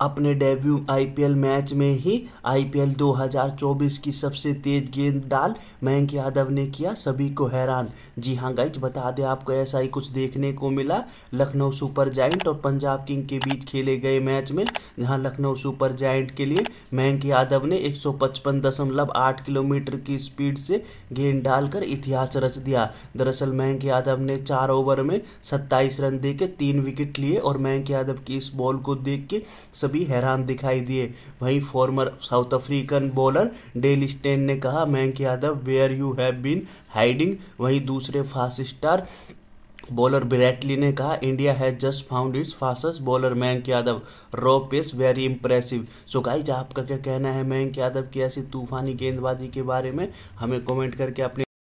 अपने debut IPL match में ही IPL 2024 की सबसे तेज गेंद डाल मयंक यादव ने किया सभी को हैरान जी हाँ गाइज बता दें आपको ऐसा ही कुछ देखने को मिला लखनऊ सुपर जाइंट और पंजाब किंग के बीच खेले गए मैच में जहां लखनऊ सुपर जाइंट के लिए मयंक यादव ने एक किलोमीटर की स्पीड से गेंद डालकर इतिहास रच दिया दरअसल मयंक यादव ने चार ओवर में सत्ताईस रन दे तीन विकेट लिए और मयंक यादव की इस बॉल को देख के सभी हैरान दिखाई दिए वहीं former South African bowler Dale Steyn ने कहा Mayank Yadav where you have been hiding वहीं दूसरे फास्ट स्टार बॉलर ब्रैटली ने कहा India has just found its fastest bowler Mayank Yadav raw pace very impressive so guys आपका क्या कहना है मयंक यादव की ऐसी तूफानी गेंदबाजी के बारे में हमें कमेंट करके अपने